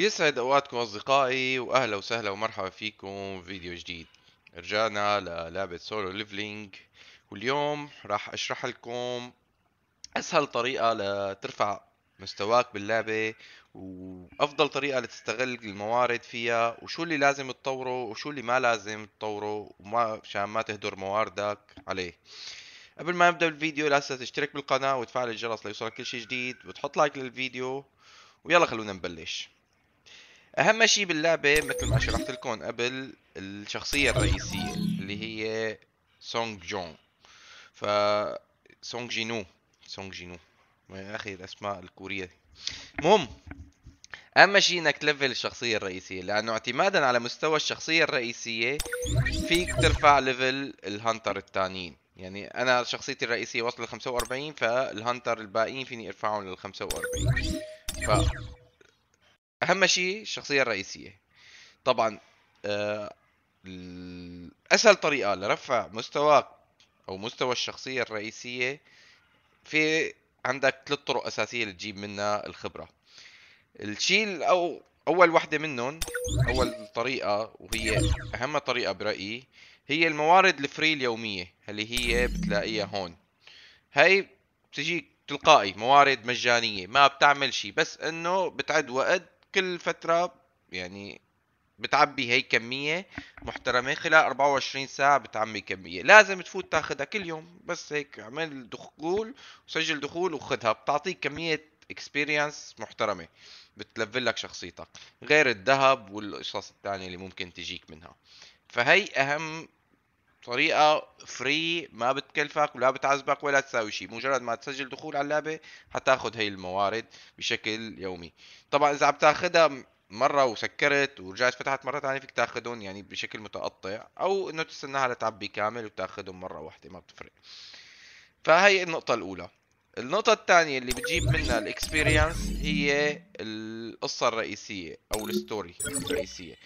يسعد اوقاتكم اصدقائي واهلا وسهلا ومرحبا فيكم فيديو جديد رجعنا للعبة سولو ليفلينج واليوم راح اشرح لكم اسهل طريقة لترفع مستواك باللعبة وافضل طريقة لتستغل الموارد فيها وشو اللي لازم تطوره وشو اللي ما لازم تطوره وما عشان ما تهدر مواردك عليه قبل ما نبدا بالفيديو لا تنسى تشترك بالقناة وتفعل الجرس ليوصلك كل شيء جديد وتحط لايك للفيديو ويلا خلونا نبلش اهم شيء باللعبه مثل ما شرحت لكم قبل الشخصيه الرئيسيه اللي هي سونج جون ف سونج جينو سونج جينو يا اخي الاسماء الكوريه المهم اهم شيء انك تلفل الشخصيه الرئيسيه لانه اعتمادا على مستوى الشخصيه الرئيسيه فيك ترفع ليفل الهانتر الثانيين يعني انا شخصيتي الرئيسيه وصلت ل 45 فالهانتر الباقيين فيني ارفعهم لل 45 ف اهم شيء الشخصيه الرئيسيه طبعا آه اسهل طريقه لرفع مستواك او مستوى الشخصيه الرئيسيه في عندك ثلاث طرق اساسيه لتجيب منها الخبره الشيء او اول وحده منهم اول طريقه وهي اهم طريقه برايي هي الموارد الفري اليوميه اللي هي بتلاقيها هون هاي بتجيك تلقائي موارد مجانيه ما بتعمل شيء بس انه بتعد وقت كل فتره يعني بتعبي هي كمية محترمة خلال 24 ساعة بتعمي كمية لازم تفوت تاخدها كل يوم بس هيك اعمل دخول وسجل دخول وخدها بتعطيك كمية اكسبيرينس محترمة بتلفل لك شخصيتك غير الذهب والقصص الثانية اللي ممكن تجيك منها فهي اهم طريقه فري ما بتكلفك ولا بتعذبك ولا تساوي شيء مجرد ما تسجل دخول على اللعبه حتاخد هي الموارد بشكل يومي طبعا اذا عم تاخذها مرة وسكرت ورجعت فتحت مرة ثانية فيك تاخذهم يعني بشكل متقطع او انه تستناها لتعبي كامل وتاخذهم مرة واحدة ما بتفرق فهي النقطة الأولى النقطة الثانية اللي بتجيب منها الاكسبيرينس هي القصة الرئيسية او الستوري الرئيسية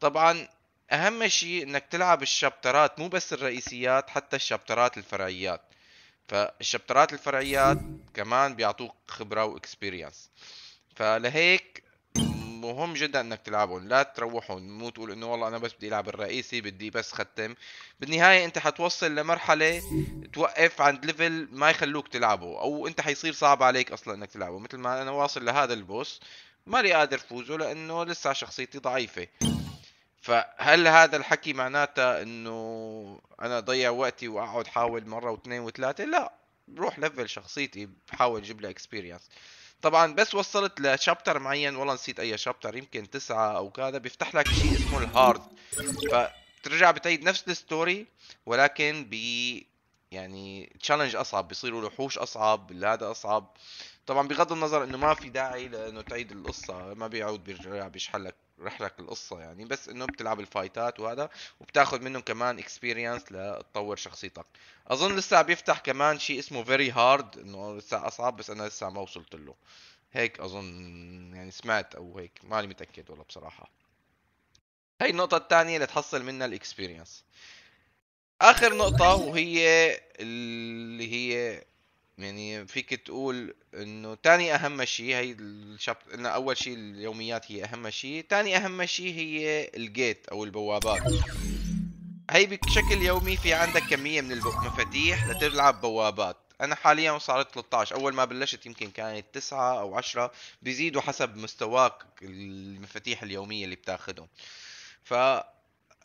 طبعا اهم شيء انك تلعب الشابترات مو بس الرئيسيات حتى الشابترات الفرعيات فالشابترات الفرعيات كمان بيعطوك خبره واكسبيرينس فلهيك مهم جدا انك تلعبهم لا تروحهم مو تقول انه والله انا بس بدي العب الرئيسي بدي بس ختم بالنهايه انت حتوصل لمرحله توقف عند ليفل ما يخلوك تلعبه او انت حيصير صعب عليك اصلا انك تلعبه مثل ما انا واصل لهذا البوس لي قادر فوزه لانه لسه شخصيتي ضعيفه فهل هذا الحكي معناته انه انا ضيع وقتي واقعد حاول مره واثنين وثلاثه لا بروح لفل شخصيتي بحاول اجيب لها اكسبيرينس طبعا بس وصلت لشابتر معين والله نسيت اي شابتر يمكن تسعة او كذا بيفتح لك شيء اسمه الهارد فترجع بتعيد نفس الستوري ولكن ب يعني تشالنج اصعب بيصيروا وحوش اصعب هذا اصعب طبعا بغض النظر انه ما في داعي لانه تعيد القصه ما بيعود بيرجع بيشحلك لك بشرح لك القصه يعني بس انه بتلعب الفايتات وهذا وبتاخذ منهم كمان اكسبيرينس لتطور شخصيتك اظن لسه بيفتح كمان شيء اسمه فيري هارد انه لسه اصعب بس انا لسه ما وصلت له هيك اظن يعني سمعت او هيك ماني متاكد والله بصراحه هي النقطه الثانيه اللي تحصل منها الاكسبيرينس اخر نقطه وهي اللي هي يعني فيك تقول انه ثاني اهم شيء هي الشبط قلنا اول شيء اليوميات هي اهم شيء ثاني اهم شيء هي الجيت او البوابات هي بشكل يومي في عندك كمية من المفاتيح لتلعب بوابات انا حاليا صارت 13 اول ما بلشت يمكن كانت 9 او 10 بيزيدوا حسب مستواك المفاتيح اليومية اللي بتاخذهم ف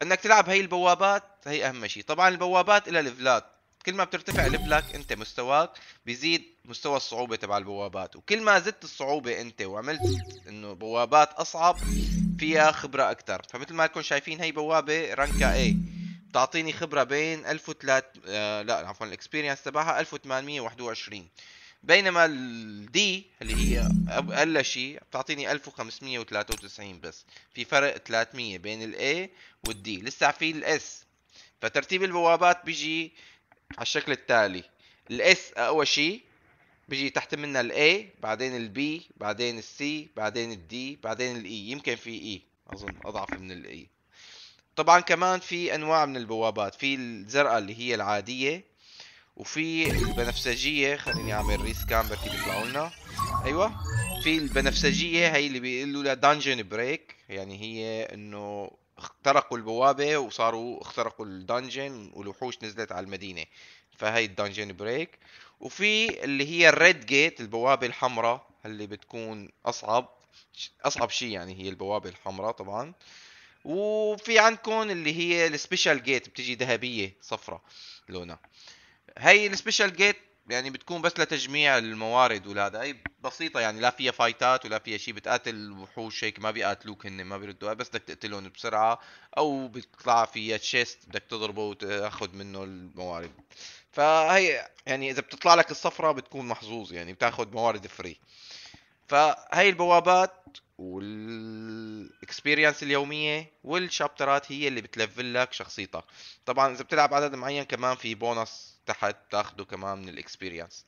انك تلعب هي البوابات هي اهم شيء طبعا البوابات لها ليفلات كل ما بترتفع ليفلك انت مستواك بيزيد مستوى الصعوبة تبع البوابات وكل ما زدت الصعوبة انت وعملت انه بوابات اصعب فيها خبرة اكثر فمثل ما تكون شايفين هي بوابة رانكا اي بتعطيني خبرة بين 1300 آه لا عفوا الاكسبيرينس تبعها 1821 بينما الدي اللي هي اقل شيء بتعطيني 1593 بس في فرق 300 بين الاي والدي لسه في الاس فترتيب البوابات بيجي على الشكل التالي الاس اقوى شيء بيجي تحت منها الاي بعدين البي بعدين السي بعدين الدي بعدين الاي e. يمكن في اي e، اظن اضعف من الاي e. طبعا كمان في انواع من البوابات في الزرقاء اللي هي العاديه وفي البنفسجيه خليني اعمل ريسكان بركي بيطلعوا لنا ايوه في البنفسجيه هي اللي بيقولوا لها دانجن بريك يعني هي انه اخترقوا البوابه وصاروا اخترقوا الدنجن والوحوش نزلت على المدينه فهي الدنجن بريك وفي اللي هي الريد جيت البوابه الحمراء اللي بتكون اصعب اصعب شيء يعني هي البوابه الحمراء طبعا وفي عندكم اللي هي السبيشال جيت بتجي ذهبيه صفراء لونها هي السبيشال جيت يعني بتكون بس لتجميع الموارد ولا هذا هي بسيطه يعني لا فيها فايتات ولا فيها شيء بتقاتل وحوش هيك ما بيقاتلوك هن ما بيردوا بس بدك تقتلهم بسرعه او بيطلع فيها تشيست بدك تضربه وتاخذ منه الموارد فهي يعني اذا بتطلع لك الصفرة بتكون محظوظ يعني بتاخذ موارد فري فهي البوابات وال الاكسبيرينس اليوميه والشابترات هي اللي بتلفل لك شخصيتك طبعا اذا بتلعب عدد معين كمان في بونص تحت تاخده كمان من الاكسبيرينس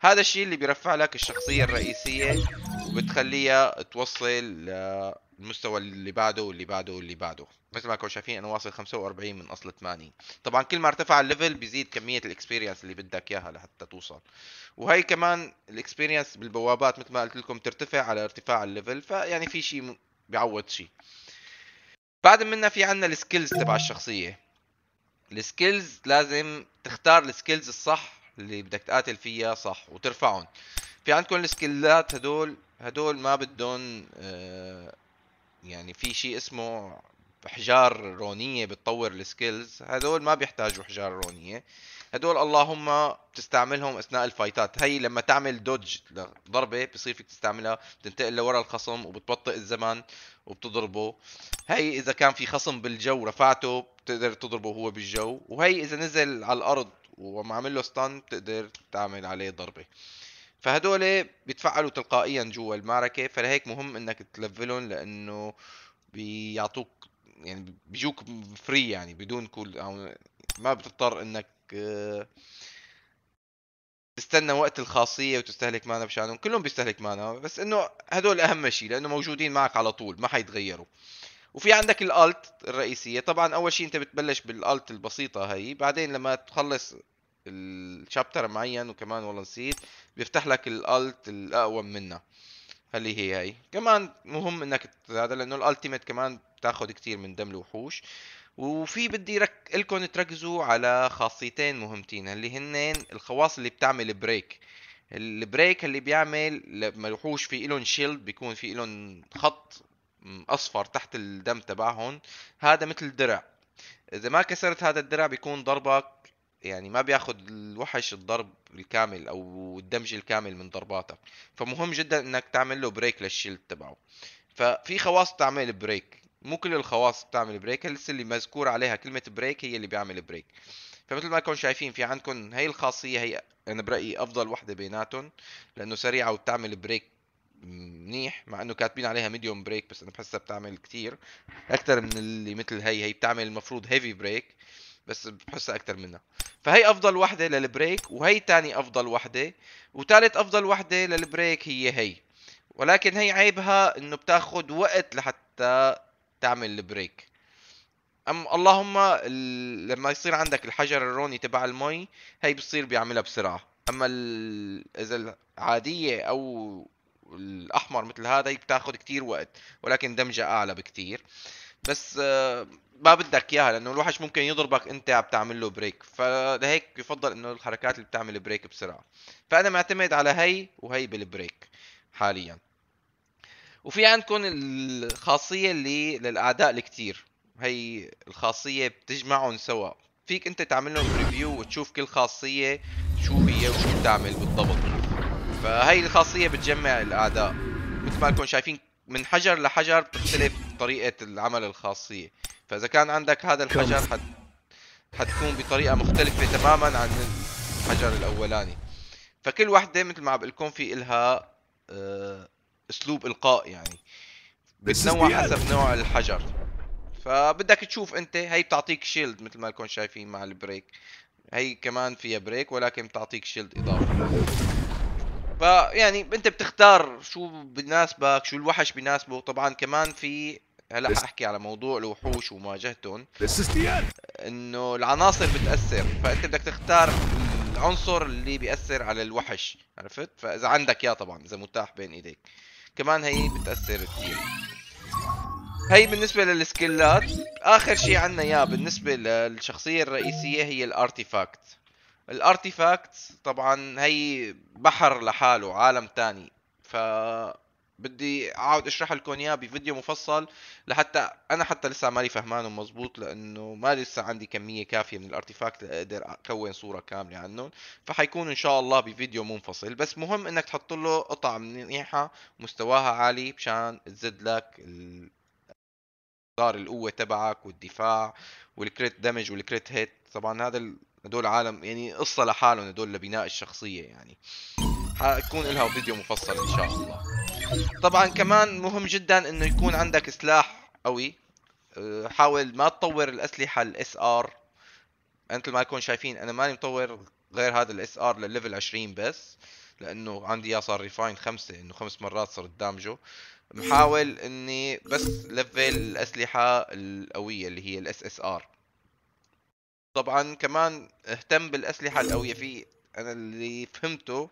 هذا الشيء اللي بيرفع لك الشخصيه الرئيسيه وبتخليها توصل للمستوى اللي بعده واللي بعده واللي بعده مثل ما كنتم شايفين انا واصل 45 من اصل 80 طبعا كل ما ارتفع الليفل بيزيد كميه الاكسبيرينس اللي بدك اياها لحتى توصل وهي كمان الاكسبيرينس بالبوابات مثل ما قلت لكم ترتفع على ارتفاع الليفل فيعني في شيء بيعوض شيء بعد منا في عنا السكيلز تبع الشخصيه السكيلز لازم تختار السكيلز الصح اللي بدك تقاتل فيها صح وترفعهم في عندكم السكيلات هدول هدول ما بدهم آه، يعني في شيء اسمه حجار رونيه بتطور السكيلز هدول ما بيحتاجوا حجار رونيه هدول اللهم بتستعملهم اثناء الفايتات هي لما تعمل دوج ضربه بصير فيك تستعملها بتنتقل لورا الخصم وبتبطئ الزمن وبتضربه هي اذا كان في خصم بالجو رفعته بتقدر تضربه هو بالجو وهي اذا نزل على الارض وما له ستان بتقدر تعمل عليه ضربه فهدول بيتفعلوا تلقائيا جوا المعركه فلهيك مهم انك تلفلهم لانه بيعطوك يعني بيجوك فري يعني بدون كول او ما بتضطر انك آه، تستنى وقت الخاصيه وتستهلك مانا مشانهم كلهم بيستهلك مانا بس انه هدول اهم شيء لانه موجودين معك على طول ما حيتغيروا وفي عندك الالت الرئيسيه طبعا اول شيء انت بتبلش بالالت البسيطه هي بعدين لما تخلص الشابتر معين وكمان والله نسيت بيفتح لك الالت الاقوى منها اللي هي هي كمان مهم انك هذا لانه الالتيميت كمان بتاخذ كتير من دم الوحوش وفي بدي رك... لكم تركزوا على خاصيتين مهمتين اللي هن الخواص اللي بتعمل بريك البريك اللي بيعمل لما الوحوش في إلهم شيلد بيكون في إلهم خط اصفر تحت الدم تبعهم هذا مثل الدرع اذا ما كسرت هذا الدرع بيكون ضربك يعني ما بياخذ الوحش الضرب الكامل او الدمج الكامل من ضرباتك فمهم جدا انك تعمل له بريك للشيلد تبعه ففي خواص تعمل بريك مو كل الخواص بتعمل بريك هلس اللي مذكور عليها كلمه بريك هي اللي بيعمل بريك فمثل ما كنتم شايفين في عندكم هي الخاصيه هي انا برايي افضل وحده بيناتهم لانه سريعه وبتعمل بريك منيح مع انه كاتبين عليها ميديوم بريك بس انا بحسها بتعمل كتير اكثر من اللي مثل هي هي بتعمل المفروض هيفي بريك بس بحسها اكثر منها فهي افضل وحده للبريك وهي ثاني افضل وحده وثالث افضل وحده للبريك هي هي ولكن هي عيبها انه بتاخذ وقت لحتى تعمل البريك ام اللهم لما يصير عندك الحجر الروني تبع المي هي بتصير بيعملها بسرعه اما اذا العاديه او الاحمر مثل هذا بتاخذ كتير وقت ولكن دمجها اعلى بكتير بس آه، ما بدك اياها لانه الوحش ممكن يضربك انت عم تعمل له بريك فلهيك يفضل انه الحركات اللي بتعمل بريك بسرعه فانا معتمد على هي وهي بالبريك حاليا وفي عندكم الخاصيه اللي للاعداء الكتير هي الخاصيه بتجمعهم سوا فيك انت تعمل لهم ريفيو وتشوف كل خاصيه شو هي وشو بتعمل بالضبط فهي الخاصيه بتجمع الاعداء مثل ما لكم شايفين من حجر لحجر بتختلف طريقه العمل الخاصيه فاذا كان عندك هذا الحجر حت... حتكون بطريقه مختلفه تماما عن الحجر الاولاني فكل وحده مثل ما عم بقول لكم في الها آه اسلوب القاء يعني بتنوع حسب نوع الحجر فبدك تشوف انت هي بتعطيك شيلد مثل ما لكم شايفين مع البريك هي كمان فيها بريك ولكن بتعطيك شيلد اضافي فيعني انت بتختار شو بناسبك شو الوحش بناسبه طبعا كمان في هلا احكي على موضوع الوحوش ومواجهتهم انه العناصر بتاثر فانت بدك تختار العنصر اللي بياثر على الوحش عرفت فاذا عندك اياه طبعا اذا متاح بين ايديك كمان هي بتاثر كثير هي بالنسبه للسكيلات اخر شيء عندنا اياه بالنسبه للشخصيه الرئيسيه هي الارتيفاكت الارتيفاكت طبعا هي بحر لحاله عالم تاني ف بدي اقعد اشرح لكم اياه بفيديو مفصل لحتى انا حتى لسه مالي فهمانه مزبوط لانه ما لسه عندي كميه كافيه من الارتيفاكت لاقدر اكون صوره كامله عنهم فحيكون ان شاء الله بفيديو منفصل بس مهم انك تحط له قطع منيحه مستواها عالي مشان تزيد لك مقدار القوه تبعك والدفاع والكريت دمج والكريت هيت طبعا هذا هدول عالم يعني قصه لحالهم هدول لبناء الشخصيه يعني حيكون لها فيديو مفصل ان شاء الله طبعا كمان مهم جدا انه يكون عندك سلاح قوي أه، حاول ما تطور الاسلحه الاس ار مثل ما يكون شايفين انا ماني مطور غير هذا الاس ار للليفل 20 بس لانه عندي اياه صار ريفاين خمسه انه خمس مرات صرت دامجه محاول اني بس لفل الاسلحه القويه اللي هي الاس اس ار طبعا كمان اهتم بالاسلحه القويه في انا اللي فهمته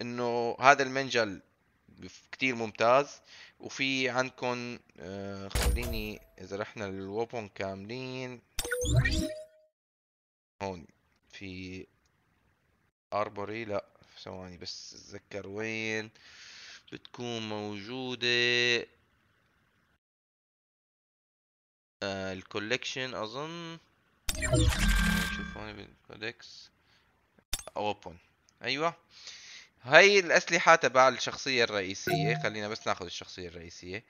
انه هذا المنجل كتير ممتاز وفي عندكم آه، خليني اذا رحنا للوبون كاملين هون في اربوري لا ثواني بس اتذكر وين بتكون موجودة آه، الكوليكشن اظن شوف هون بالكودكس اوبن ايوه هاي الأسلحة تبع الشخصية الرئيسية خلينا بس ناخذ الشخصية الرئيسية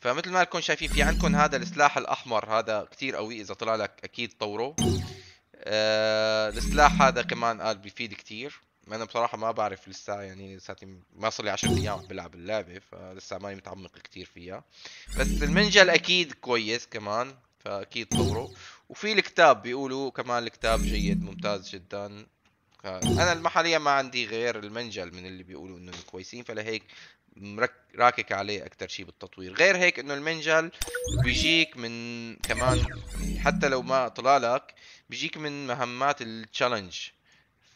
فمثل ما لكم شايفين في عندكم هذا السلاح الأحمر هذا كتير قوي إذا طلع لك أكيد طوره آه السلاح هذا كمان قال آه، بيفيد كتير ما انا بصراحه ما بعرف لسه يعني لساتي ما صار لي ايام بلعب اللعبه فلسه ماني متعمق كتير فيها بس المنجل اكيد كويس كمان فاكيد طوره وفي الكتاب بيقولوا كمان الكتاب جيد ممتاز جدا انا المحليه ما عندي غير المنجل من اللي بيقولوا انهم كويسين فلهيك راكك عليه اكثر شيء بالتطوير غير هيك انه المنجل بيجيك من كمان حتى لو ما طلع لك بيجيك من مهمات التشالنج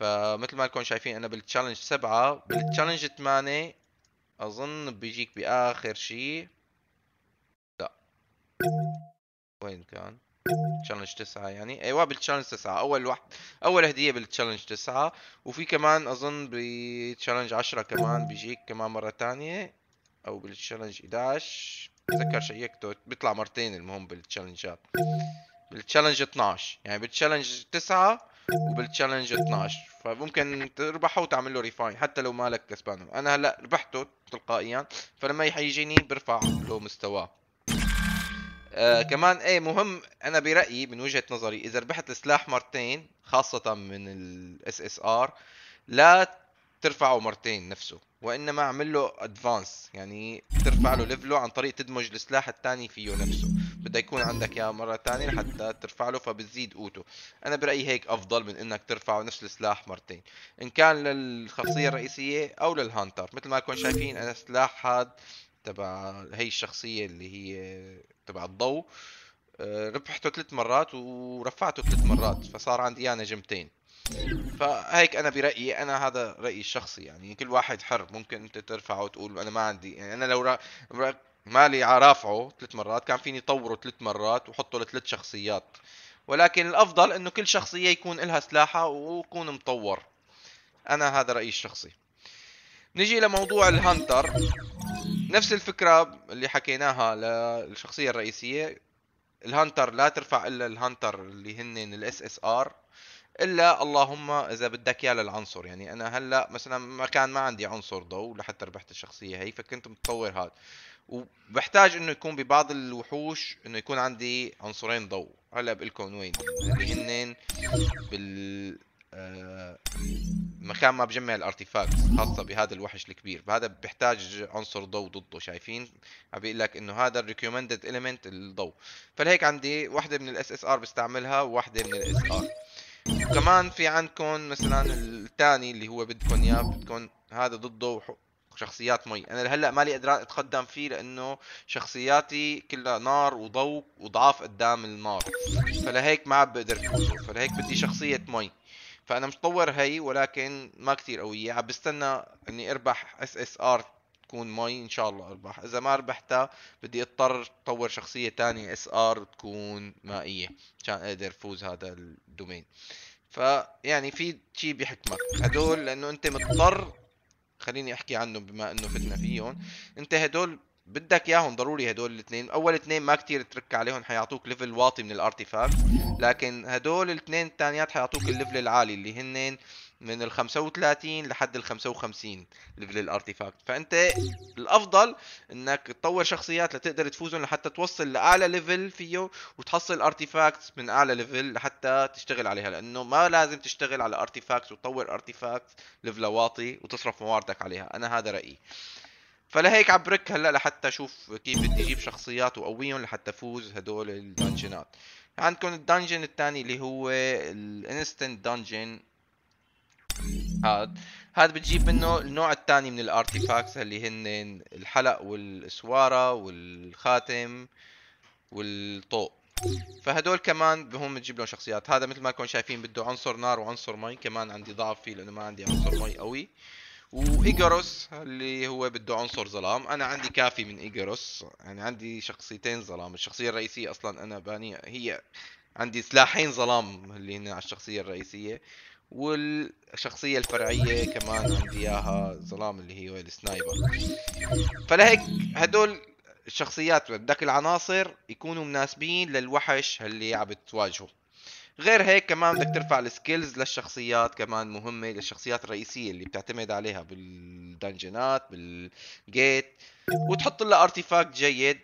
فمثل ما لكم شايفين انا بالتشالنج سبعة بالتشالنج ثمانية اظن بيجيك باخر شيء لا وين كان تشالنج 9 يعني ايوه بالتشالنج 9 اول واحد اول هدية بالتشالنج 9 وفي كمان اظن بتشالنج 10 كمان بيجيك كمان مرة ثانيه او بالتشالنج 11 بتذكر شيكته بيطلع مرتين المهم بالتشالنجات بالتشالنج 12 يعني بالتشالنج 9 وبالتشالنج 12 فممكن تربحه وتعمل له ريفاين حتى لو مالك كسبانه انا هلا ربحته تلقائيا فلما يجيني برفع له مستواه آه كمان ايه مهم انا برايي من وجهه نظري اذا ربحت السلاح مرتين خاصه من الاس اس ار لا ترفعه مرتين نفسه وانما اعمل له ادفانس يعني ترفع له ليفله عن طريق تدمج السلاح الثاني فيه نفسه بده يكون عندك يا مره ثانيه لحتى ترفع له فبتزيد قوته انا برايي هيك افضل من انك ترفعه نفس السلاح مرتين ان كان للخاصيه الرئيسيه او للهانتر مثل ما كنتم شايفين انا سلاح هذا تبع هي الشخصيه اللي هي تبع الضوء آه، ربحته ثلاث مرات ورفعته ثلاث مرات فصار عندي انا نجمتين فهيك انا برايي انا هذا رايي الشخصي يعني كل واحد حر ممكن انت ترفعه وتقول انا ما عندي يعني انا لو را... مالي رافعه ثلاث مرات كان فيني طوره ثلاث مرات وحطه لثلاث شخصيات ولكن الافضل انه كل شخصيه يكون لها سلاحها ويكون مطور انا هذا رايي الشخصي نجي لموضوع الهانتر نفس الفكره اللي حكيناها للشخصيه الرئيسيه الهانتر لا ترفع الا الهانتر اللي هن الاس اس ار الا اللهم اذا بدك اياه للعنصر يعني انا هلا مثلا ما كان ما عندي عنصر ضوء لحتى ربحت الشخصيه هي فكنت متطور هذا وبحتاج انه يكون ببعض الوحوش انه يكون عندي عنصرين ضوء هلا بقول لكم وين هن بال مكان ما بجمع الارتيفاكتس خاصة بهذا الوحش الكبير فهذا بيحتاج عنصر ضوء ضده شايفين عم بيقول لك انه هذا الريكومندد اليمنت الضوء فلهيك عندي واحدة من الاس اس ار بستعملها وواحدة من الاس ار كمان في عندكم مثلا الثاني اللي هو بدكم اياه بدكم هذا ضده شخصيات مي انا لهلا مالي قادر اتقدم فيه لانه شخصياتي كلها نار وضوء وضعاف قدام النار فلهيك ما عم بقدر فوزه فلهيك بدي شخصيه مي فانا مطور هي ولكن ما كثير قويه عم بستنى اني اربح اس اس ار تكون مي ان شاء الله اربح اذا ما ربحتها بدي اضطر طور شخصيه تانية اس ار تكون مائيه عشان اقدر فوز هذا الدومين فيعني في شيء بحكمك هدول لانه انت مضطر خليني احكي عنهم بما انه فتنا فيهم انت هدول بدك اياهم ضروري هدول الاثنين اول اثنين ما كتير ترك عليهم حيعطوك ليفل واطي من الارتيفاكت لكن هدول الاثنين الثانيات حيعطوك الليفل العالي اللي هن من ال 35 لحد ال 55 ليفل الارتيفاكت فانت الافضل انك تطور شخصيات لتقدر تفوزهم لحتى توصل لاعلى ليفل فيه وتحصل ارتيفاكت من اعلى ليفل لحتى تشتغل عليها لانه ما لازم تشتغل على ارتيفاكت وتطور ارتيفاكت ليفل واطي وتصرف مواردك عليها انا هذا رايي فلهيك عم برك هلا لحتى اشوف كيف بدي اجيب شخصيات وقويهم لحتى فوز هدول الدنجنات عندكم الدنجن الثاني اللي هو الانستنت دنجن هاد هاد بتجيب منه النوع الثاني من الارتيفاكس اللي هن الحلق والاسواره والخاتم والطوق فهدول كمان بهم بتجيب لهم شخصيات هذا مثل ما كنتم شايفين بده عنصر نار وعنصر مي كمان عندي ضعف فيه لانه ما عندي عنصر مي قوي وايجاروس اللي هو بده عنصر ظلام انا عندي كافي من ايجاروس يعني عندي شخصيتين ظلام الشخصيه الرئيسيه اصلا انا باني هي عندي سلاحين ظلام اللي هن على الشخصيه الرئيسيه والشخصية الفرعية كمان عندي اياها ظلام اللي هي السنايبر فلهيك هدول الشخصيات بدك العناصر يكونوا مناسبين للوحش اللي عم بتواجهه غير هيك كمان بدك ترفع السكيلز للشخصيات كمان مهمه للشخصيات الرئيسيه اللي بتعتمد عليها بالدنجنات بالجيت وتحط لها ارتيفاكت جيد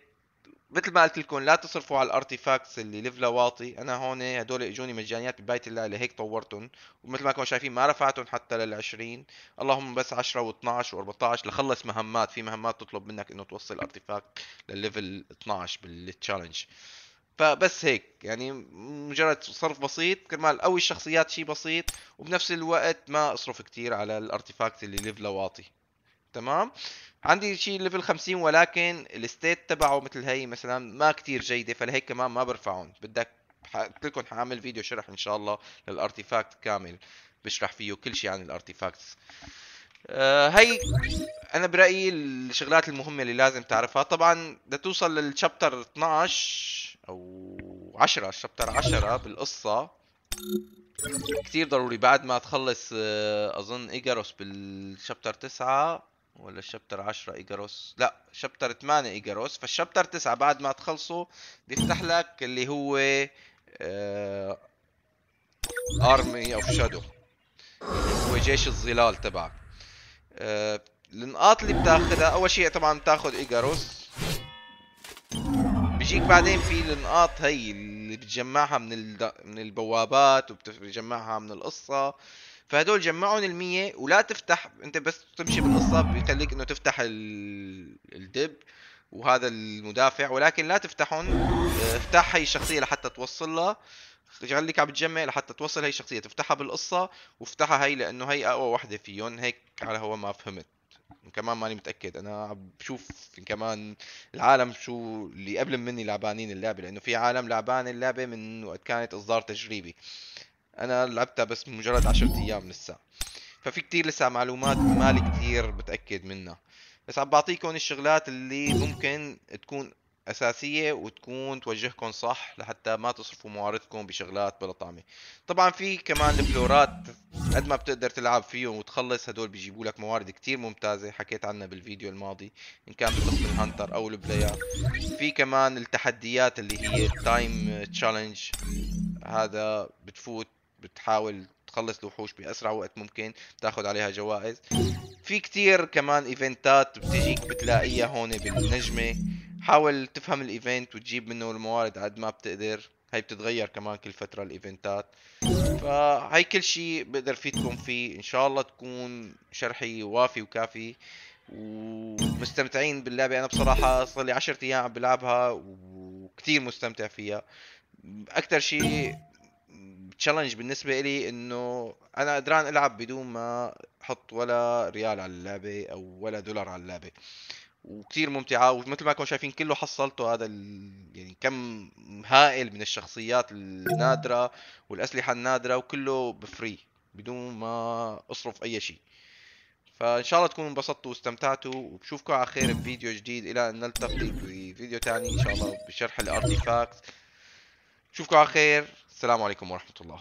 مثل ما قلت لكم لا تصرفوا على الارتيفاكتس اللي ليفلها واطي انا هون هدول اجوني مجانيات ببدايه الليله هيك طورتهم ومثل ما كنتم شايفين ما رفعتهم حتى لل 20 اللهم بس 10 و12 و14 لخلص مهمات في مهمات تطلب منك انه توصل ارتيفاكت للليفل 12 بالتشالنج فبس هيك يعني مجرد صرف بسيط كرمال قوي الشخصيات شيء بسيط وبنفس الوقت ما اصرف كثير على الارتيفاكت اللي ليفله واطي تمام عندي شيء ليفل 50 ولكن الستيت تبعه مثل هي مثلا ما كثير جيده فلهيك كمان ما برفعهم بدك قلت لكم حاعمل فيديو شرح ان شاء الله للارتيفاكت كامل بشرح فيه كل شيء عن الارتيفاكتس آه هي انا برايي الشغلات المهمه اللي لازم تعرفها طبعا لتوصل للشابتر 12 او 10 الشابتر 10 بالقصة كثير ضروري بعد ما تخلص آه، اظن ايجاروس بالشابتر 9 ولا الشابتر 10 ايجاروس لا شابتر 8 ايجاروس فالشابتر 9 بعد ما تخلصه بيفتح لك اللي هو ارمي اوف شادو هو جيش الظلال تبعك آه، النقاط اللي بتاخذها اول شيء طبعا بتاخذ ايجاروس بتجيك بعدين في النقاط هي اللي بتجمعها من الد... من البوابات وبتجمعها من القصه فهدول جمعهم ال100 ولا تفتح انت بس تمشي بالقصه بيخليك انه تفتح ال... الدب وهذا المدافع ولكن لا تفتحهم آه، افتح هي الشخصيه لحتى توصل لها خليك عم بتجمع لحتى توصل هي الشخصيه تفتحها بالقصه وافتحها هي لانه هي اقوى وحده فيهم هيك على هو ما فهمت كمان ماني متاكد انا بشوف كمان العالم شو اللي قبل مني لعبانين اللعبه لانه في عالم لعبان اللعبه من وقت كانت اصدار تجريبي انا لعبتها بس مجرد 10 ايام لسه ففي كتير لسه معلومات مالي كتير متاكد منها بس عم بعطيكم الشغلات اللي ممكن تكون اساسيه وتكون توجهكم صح لحتى ما تصرفوا مواردكم بشغلات بلا طعمه طبعا في كمان البلورات قد ما بتقدر تلعب فيهم وتخلص هدول بيجيبوا لك موارد كتير ممتازه حكيت عنها بالفيديو الماضي ان كان بقسم الهانتر او البلاير في كمان التحديات اللي هي التايم تشالنج هذا بتفوت بتحاول تخلص الوحوش باسرع وقت ممكن تاخذ عليها جوائز في كتير كمان ايفنتات بتجيك بتلاقيها هون بالنجمه حاول تفهم الايفنت وتجيب منه الموارد قد ما بتقدر هي بتتغير كمان كل فتره الايفنتات فهي كل شيء بقدر فيدكم فيه ان شاء الله تكون شرحي وافي وكافي ومستمتعين باللعبه انا بصراحه صار لي 10 ايام عم بلعبها وكثير مستمتع فيها اكثر شيء تشالنج بالنسبه لي انه انا قدران العب بدون ما احط ولا ريال على اللعبه او ولا دولار على اللعبه وكثير ممتعه ومثل ما كنتم شايفين كله حصلته هذا ال... يعني كم هائل من الشخصيات النادره والاسلحه النادره وكله بفري بدون ما اصرف اي شيء فان شاء الله تكونوا انبسطتوا واستمتعتوا وبشوفكم على خير بفيديو جديد الى ان نلتقي بفيديو ثاني ان شاء الله بشرح الارتيفاكت بشوفكم على خير السلام عليكم ورحمه الله